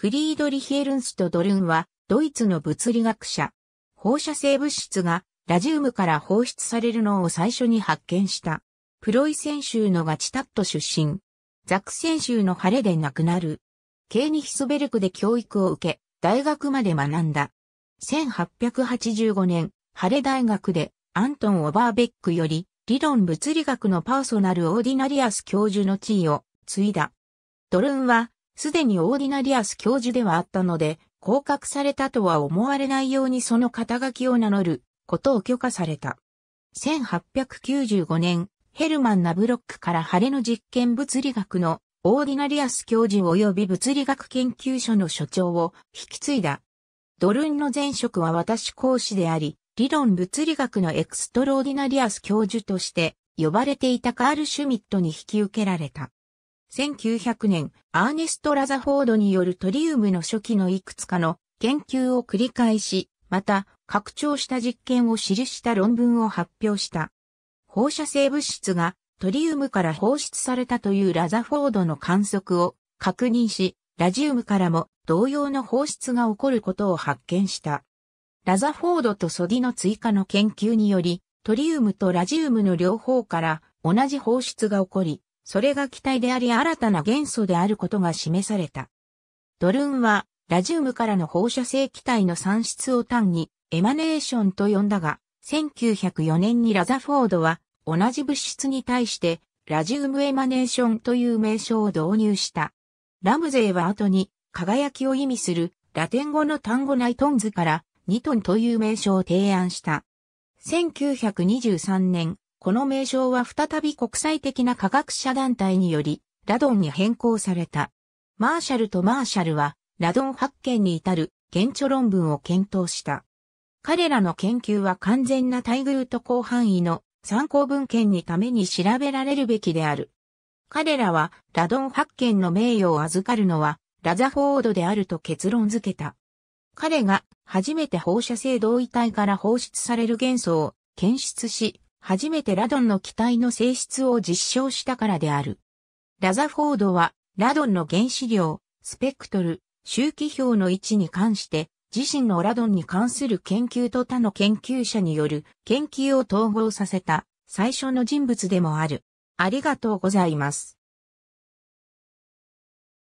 フリードリヒエルンスト・ドルンは、ドイツの物理学者。放射性物質がラジウムから放出されるのを最初に発見した。プロイセン州のガチタット出身。ザクセン州の晴れで亡くなる。ケーニヒスベルクで教育を受け、大学まで学んだ。1885年、晴れ大学でアントン・オバーベックより理論物理学のパーソナル・オーディナリアス教授の地位を継いだ。ドルンはすでにオーディナリアス教授ではあったので、降格されたとは思われないようにその肩書きを名乗ることを許可された。1895年、ヘルマン・ナブロックから晴れの実験物理学のオーディナリアス教授及び物理学研究所の所長を引き継いだ。ドルンの前職は私講師であり、理論物理学のエクストローディナリアス教授として呼ばれていたカール・シュミットに引き受けられた。1900年、アーネスト・ラザフォードによるトリウムの初期のいくつかの研究を繰り返し、また、拡張した実験を記した論文を発表した。放射性物質がトリウムから放出されたというラザフォードの観測を確認し、ラジウムからも同様の放出が起こることを発見した。ラザフォードとソディの追加の研究により、トリウムとラジウムの両方から同じ放出が起こり、それが気体であり新たな元素であることが示された。ドルンは、ラジウムからの放射性気体の産出を単に、エマネーションと呼んだが、1904年にラザフォードは、同じ物質に対して、ラジウムエマネーションという名称を導入した。ラムゼーは後に、輝きを意味する、ラテン語の単語ナイトンズから、ニトンという名称を提案した。1923年、この名称は再び国際的な科学者団体により、ラドンに変更された。マーシャルとマーシャルは、ラドン発見に至る現著論文を検討した。彼らの研究は完全な対ルと広範囲の参考文献にために調べられるべきである。彼らは、ラドン発見の名誉を預かるのは、ラザフォードであると結論付けた。彼が初めて放射性同位体から放出される元素を検出し、初めてラドンの機体の性質を実証したからである。ラザフォードは、ラドンの原子量、スペクトル、周期表の位置に関して、自身のラドンに関する研究と他の研究者による研究を統合させた最初の人物でもある。ありがとうございます。